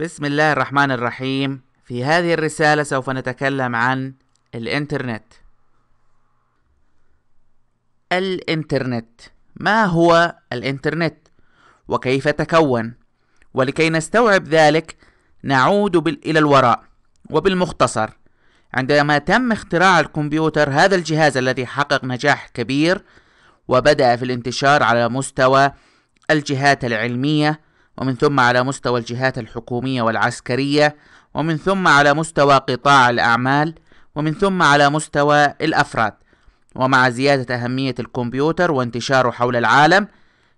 بسم الله الرحمن الرحيم في هذه الرسالة سوف نتكلم عن الإنترنت الإنترنت ما هو الإنترنت؟ وكيف تكون؟ ولكي نستوعب ذلك نعود إلى الوراء وبالمختصر عندما تم اختراع الكمبيوتر هذا الجهاز الذي حقق نجاح كبير وبدأ في الانتشار على مستوى الجهات العلمية ومن ثم على مستوى الجهات الحكومية والعسكرية ومن ثم على مستوى قطاع الأعمال ومن ثم على مستوى الأفراد ومع زيادة أهمية الكمبيوتر وانتشاره حول العالم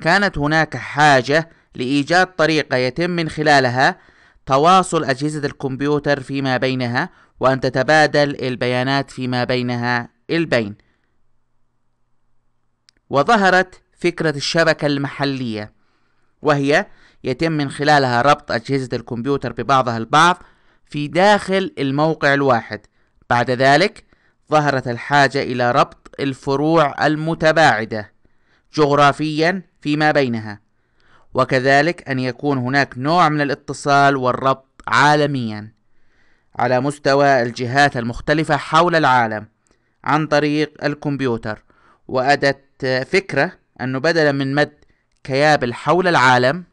كانت هناك حاجة لإيجاد طريقة يتم من خلالها تواصل أجهزة الكمبيوتر فيما بينها وأن تتبادل البيانات فيما بينها البين وظهرت فكرة الشبكة المحلية وهي يتم من خلالها ربط أجهزة الكمبيوتر ببعضها البعض في داخل الموقع الواحد بعد ذلك ظهرت الحاجة إلى ربط الفروع المتباعدة جغرافيا فيما بينها وكذلك أن يكون هناك نوع من الاتصال والربط عالميا على مستوى الجهات المختلفة حول العالم عن طريق الكمبيوتر وأدت فكرة أنه بدلا من مد كيابل حول العالم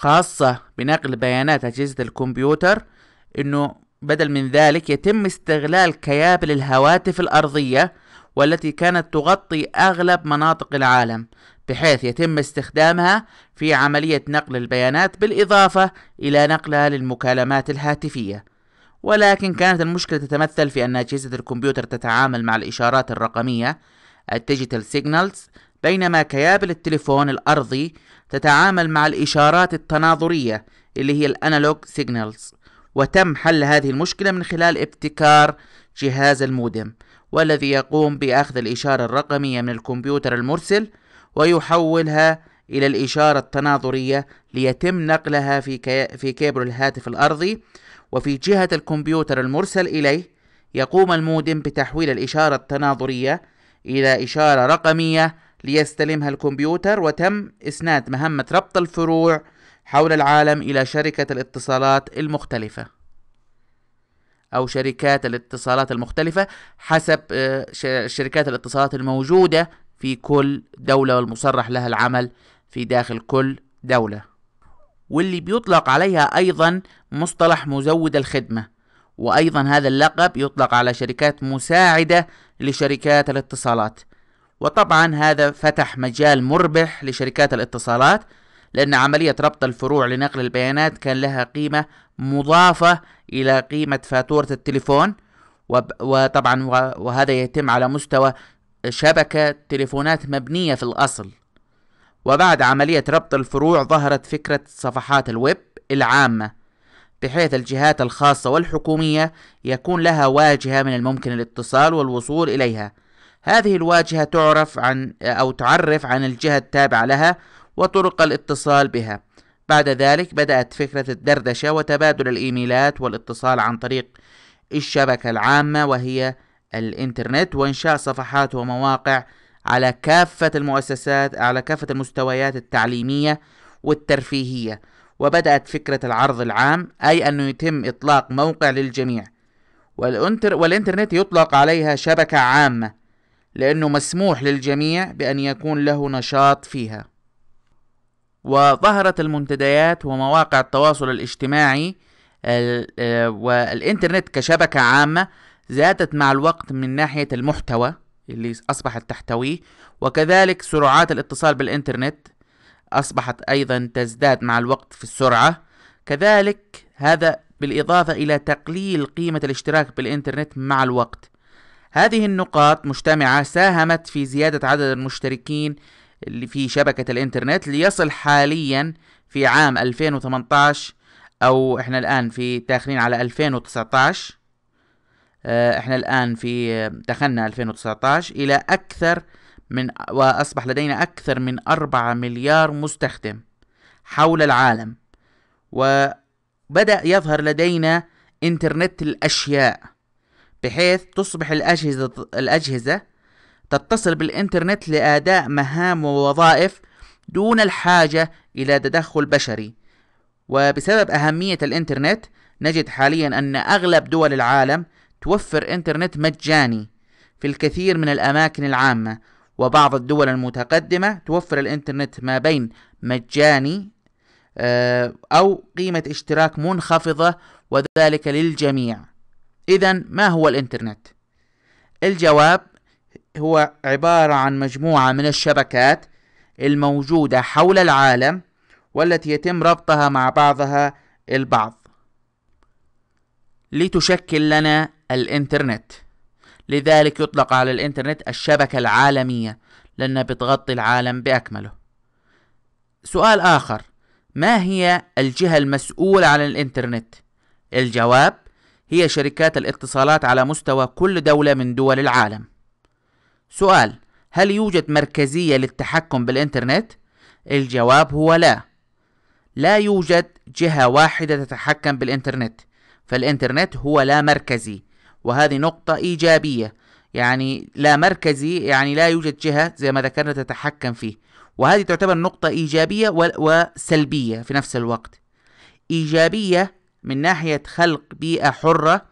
خاصة بنقل بيانات أجهزة الكمبيوتر أنه بدل من ذلك يتم استغلال كيابل الهواتف الأرضية والتي كانت تغطي أغلب مناطق العالم بحيث يتم استخدامها في عملية نقل البيانات بالإضافة إلى نقلها للمكالمات الهاتفية ولكن كانت المشكلة تتمثل في أن أجهزة الكمبيوتر تتعامل مع الإشارات الرقمية الديجيتال سيجنالز بينما كيابل التليفون الأرضي تتعامل مع الإشارات التناظرية اللي هي الأنالوج سيجنالز وتم حل هذه المشكلة من خلال ابتكار جهاز المودم والذي يقوم بأخذ الإشارة الرقمية من الكمبيوتر المرسل ويحولها إلى الإشارة التناظرية ليتم نقلها في, كي... في كيبل الهاتف الأرضي وفي جهة الكمبيوتر المرسل إليه يقوم المودم بتحويل الإشارة التناظرية إلى إشارة رقمية ليستلمها الكمبيوتر وتم إسناد مهمة ربط الفروع حول العالم إلى شركة الاتصالات المختلفة أو شركات الاتصالات المختلفة حسب آه، شركات الاتصالات الموجودة في كل دولة والمصرح لها العمل في داخل كل دولة واللي بيطلق عليها أيضا مصطلح مزود الخدمة وأيضا هذا اللقب يطلق على شركات مساعدة لشركات الاتصالات وطبعا هذا فتح مجال مربح لشركات الاتصالات لأن عملية ربط الفروع لنقل البيانات كان لها قيمة مضافة إلى قيمة فاتورة التليفون وطبعا وهذا يتم على مستوى شبكة تليفونات مبنية في الأصل وبعد عملية ربط الفروع ظهرت فكرة صفحات الويب العامة بحيث الجهات الخاصة والحكومية يكون لها واجهة من الممكن الاتصال والوصول إليها هذه الواجهة تعرف عن أو تعرف عن الجهة التابعة لها وطرق الاتصال بها بعد ذلك بدأت فكرة الدردشة وتبادل الإيميلات والاتصال عن طريق الشبكة العامة وهي الإنترنت وإنشاء صفحات ومواقع على كافة المؤسسات على كافة المستويات التعليمية والترفيهية وبدأت فكرة العرض العام أي أنه يتم إطلاق موقع للجميع والإنترنت يطلق عليها شبكة عامة لأنه مسموح للجميع بأن يكون له نشاط فيها وظهرت المنتديات ومواقع التواصل الاجتماعي آه، والإنترنت كشبكة عامة زادت مع الوقت من ناحية المحتوى اللي أصبحت تحتويه وكذلك سرعات الاتصال بالإنترنت أصبحت أيضا تزداد مع الوقت في السرعة كذلك هذا بالإضافة إلى تقليل قيمة الاشتراك بالإنترنت مع الوقت هذه النقاط مجتمعة ساهمت في زيادة عدد المشتركين اللي في شبكة الإنترنت ليصل حاليا في عام 2018 أو إحنا الآن في داخلين على 2019 آه، إحنا الآن في دخلنا 2019 إلى أكثر من وأصبح لدينا أكثر من 4 مليار مستخدم حول العالم وبدأ يظهر لدينا إنترنت الأشياء بحيث تصبح الأجهزة الأجهزة تتصل بالإنترنت لأداء مهام ووظائف دون الحاجة إلى تدخل بشري وبسبب أهمية الإنترنت نجد حاليا أن أغلب دول العالم توفر إنترنت مجاني في الكثير من الأماكن العامة وبعض الدول المتقدمة توفر الإنترنت ما بين مجاني آه، أو قيمة اشتراك منخفضة وذلك للجميع إذا ما هو الإنترنت؟ الجواب هو عبارة عن مجموعة من الشبكات الموجودة حول العالم والتي يتم ربطها مع بعضها البعض لتشكل لنا الإنترنت لذلك يطلق على الإنترنت الشبكة العالمية لأنها بتغطي العالم بأكمله سؤال آخر ما هي الجهة المسؤولة عن الإنترنت؟ الجواب هي شركات الاتصالات على مستوى كل دولة من دول العالم. سؤال: هل يوجد مركزية للتحكم بالإنترنت؟ الجواب هو لا. لا يوجد جهة واحدة تتحكم بالإنترنت، فالإنترنت هو لا مركزي، وهذه نقطة إيجابية، يعني لا مركزي يعني لا يوجد جهة زي ما ذكرنا تتحكم فيه، وهذه تعتبر نقطة إيجابية وسلبية في نفس الوقت. إيجابية من ناحية خلق بيئة حرة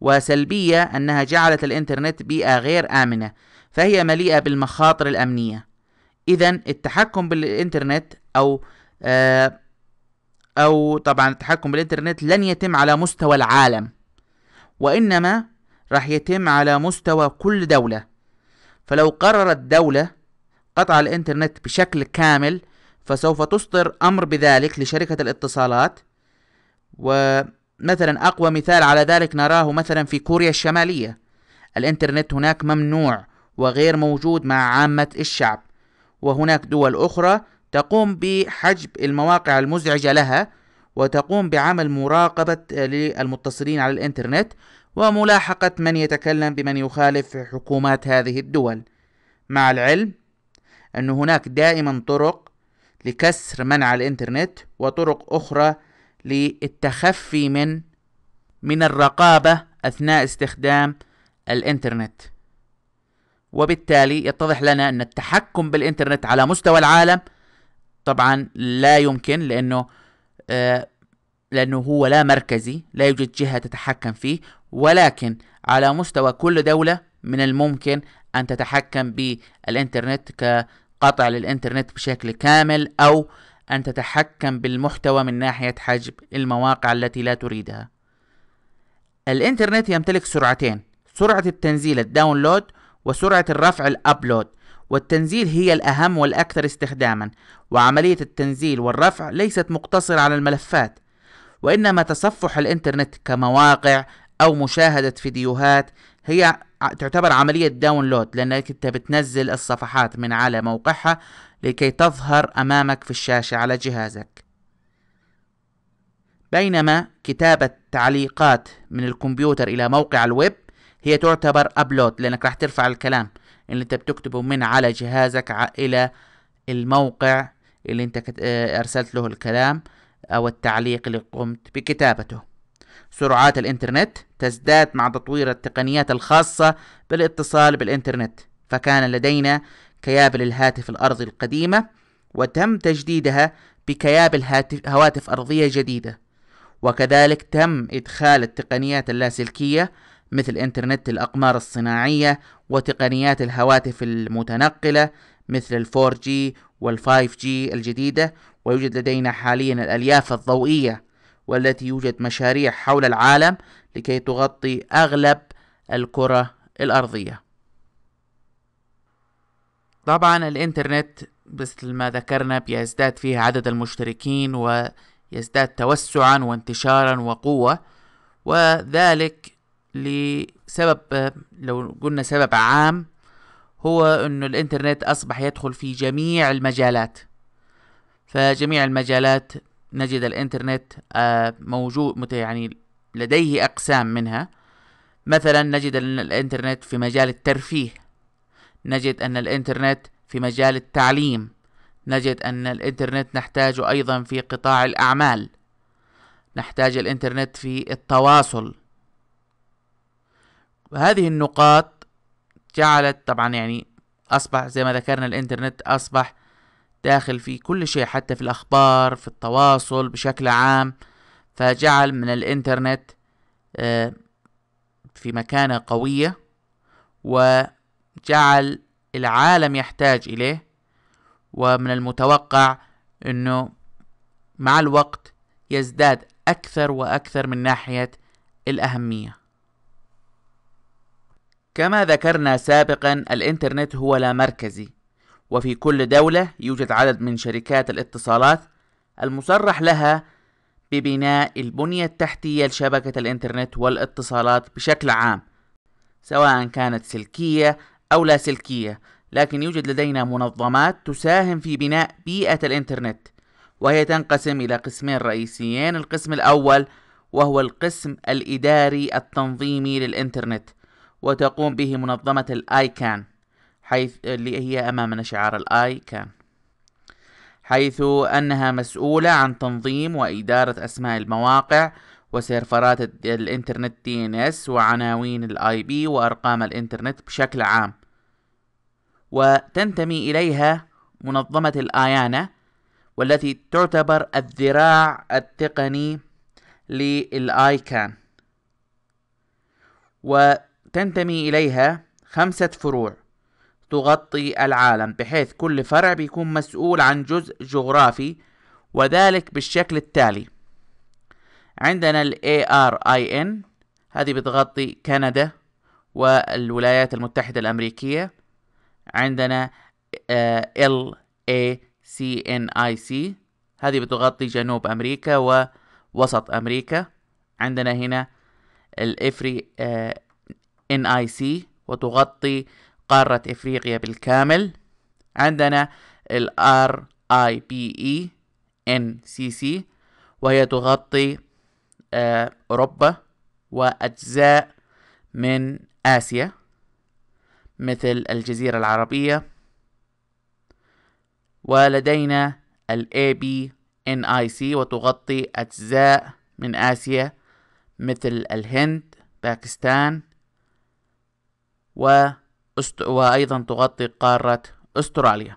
وسلبية أنها جعلت الإنترنت بيئة غير آمنة فهي مليئة بالمخاطر الأمنية إذا التحكم بالإنترنت أو آه أو طبعا التحكم بالإنترنت لن يتم على مستوى العالم وإنما راح يتم على مستوى كل دولة فلو قررت دولة قطع الإنترنت بشكل كامل فسوف تصدر أمر بذلك لشركة الاتصالات ومثلا أقوى مثال على ذلك نراه مثلا في كوريا الشمالية الإنترنت هناك ممنوع وغير موجود مع عامة الشعب وهناك دول أخرى تقوم بحجب المواقع المزعجة لها وتقوم بعمل مراقبة آه، للمتصلين على الإنترنت وملاحقة من يتكلم بمن يخالف حكومات هذه الدول مع العلم أن هناك دائما طرق لكسر منع الإنترنت وطرق أخرى للتخفي من من الرقابة أثناء استخدام الإنترنت وبالتالي يتضح لنا أن التحكم بالإنترنت على مستوى العالم طبعا لا يمكن لأنه آه، لأنه هو لا مركزي لا يوجد جهة تتحكم فيه ولكن على مستوى كل دولة من الممكن أن تتحكم بالإنترنت كقطع للإنترنت بشكل كامل أو أن تتحكم بالمحتوى من ناحية حجب المواقع التي لا تريدها. الإنترنت يمتلك سرعتين، سرعة التنزيل الداونلود وسرعة الرفع الأبلود، والتنزيل هي الأهم والأكثر استخداما، وعملية التنزيل والرفع ليست مقتصرة على الملفات، وإنما تصفح الإنترنت كمواقع أو مشاهدة فيديوهات هي تعتبر عملية داونلود لأنك أنت بتنزل الصفحات من على موقعها لكي تظهر أمامك في الشاشة على جهازك بينما كتابة تعليقات من الكمبيوتر إلى موقع الويب هي تعتبر أبلود لأنك راح ترفع الكلام اللي أنت بتكتبه من على جهازك إلى الموقع اللي أنت آه، أرسلت له الكلام أو التعليق اللي قمت بكتابته سرعات الإنترنت تزداد مع تطوير التقنيات الخاصة بالاتصال بالإنترنت فكان لدينا كيابل الهاتف الأرضي القديمة وتم تجديدها بكيابل هواتف أرضية جديدة وكذلك تم إدخال التقنيات اللاسلكية مثل إنترنت الأقمار الصناعية وتقنيات الهواتف المتنقلة مثل الفور جي والفايف جي الجديدة ويوجد لدينا حاليا الألياف الضوئية والتي يوجد مشاريع حول العالم لكي تغطي أغلب الكرة الأرضية طبعا الانترنت مثل ما ذكرنا بيزداد فيه عدد المشتركين ويزداد توسعا وانتشارا وقوة وذلك لسبب لو قلنا سبب عام هو انه الانترنت اصبح يدخل في جميع المجالات فجميع المجالات نجد الانترنت آه، موجود يعني لديه اقسام منها مثلا نجد الانترنت في مجال الترفيه نجد أن الإنترنت في مجال التعليم نجد أن الإنترنت نحتاجه أيضا في قطاع الأعمال نحتاج الإنترنت في التواصل وهذه النقاط جعلت طبعا يعني أصبح زي ما ذكرنا الإنترنت أصبح داخل في كل شيء حتى في الأخبار في التواصل بشكل عام فجعل من الإنترنت آه، في مكانة قوية و جعل العالم يحتاج إليه ومن المتوقع أنه مع الوقت يزداد أكثر وأكثر من ناحية الأهمية كما ذكرنا سابقا الإنترنت هو لا مركزي وفي كل دولة يوجد عدد من شركات الاتصالات المصرح لها ببناء البنية التحتية لشبكة الإنترنت والاتصالات بشكل عام سواء كانت سلكية أو لاسلكية لكن يوجد لدينا منظمات تساهم في بناء بيئة الإنترنت وهي تنقسم إلى قسمين رئيسيين القسم الأول وهو القسم الإداري التنظيمي للإنترنت وتقوم به منظمة الآيكان حيث اللي هي أمامنا شعار الآيكان حيث أنها مسؤولة عن تنظيم وإدارة أسماء المواقع وسيرفرات الانترنت دي ان اس وعناوين الاي بي وارقام الانترنت بشكل عام وتنتمي اليها منظمة الايانا والتي تعتبر الذراع التقني للايكان وتنتمي اليها خمسة فروع تغطي العالم بحيث كل فرع بيكون مسؤول عن جزء جغرافي وذلك بالشكل التالي عندنا ال ARIN هذه بتغطي كندا والولايات المتحدة الأمريكية عندنا آه، LACNIC هذه بتغطي جنوب أمريكا ووسط أمريكا عندنا هنا الإفري آه، NIC وتغطي قارة إفريقيا بالكامل عندنا ال RIPE NCC وهي تغطي آه، أوروبا وأجزاء من آسيا مثل الجزيرة العربية ولدينا ال ABNIC وتغطي أجزاء من آسيا مثل الهند باكستان و وأست... وأيضا تغطي قارة أستراليا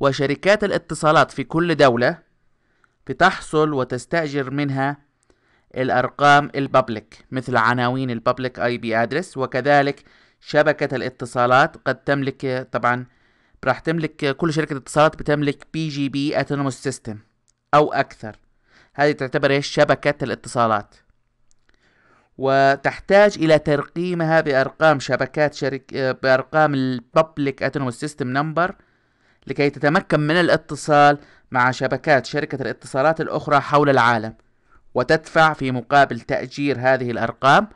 وشركات الاتصالات في كل دولة بتحصل وتستأجر منها الأرقام الببليك مثل عناوين الببليك اي بي ادرس وكذلك شبكة الاتصالات قد تملك طبعا راح تملك كل شركة اتصالات بتملك بي جي بي اتونوموس سيستم أو أكثر هذه تعتبر ايش شبكة الاتصالات وتحتاج إلى ترقيمها بأرقام شبكات شرك بأرقام الببليك اتونوموس سيستم نمبر لكي تتمكن من الاتصال مع شبكات شركة الاتصالات الأخرى حول العالم وتدفع في مقابل تأجير هذه الأرقام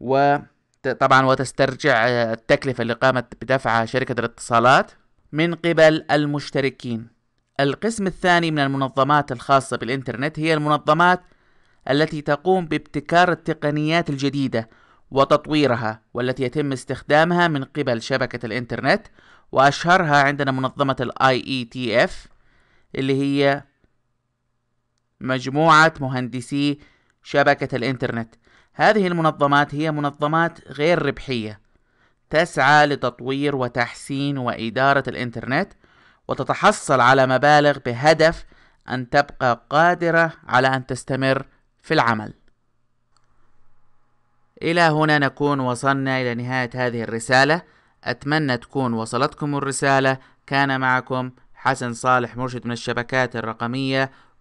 وطبعا وتسترجع آه، التكلفة اللي قامت بدفعها شركة الاتصالات من قبل المشتركين القسم الثاني من المنظمات الخاصة بالإنترنت هي المنظمات التي تقوم بابتكار التقنيات الجديدة وتطويرها والتي يتم استخدامها من قبل شبكة الإنترنت وأشهرها عندنا منظمة الـ IETF اللي هي مجموعة مهندسي شبكة الإنترنت هذه المنظمات هي منظمات غير ربحية تسعى لتطوير وتحسين وإدارة الإنترنت وتتحصل على مبالغ بهدف أن تبقى قادرة على أن تستمر في العمل. إلى هنا نكون وصلنا إلى نهاية هذه الرسالة، أتمنى تكون وصلتكم الرسالة، كان معكم حسن صالح مرشد من الشبكات الرقمية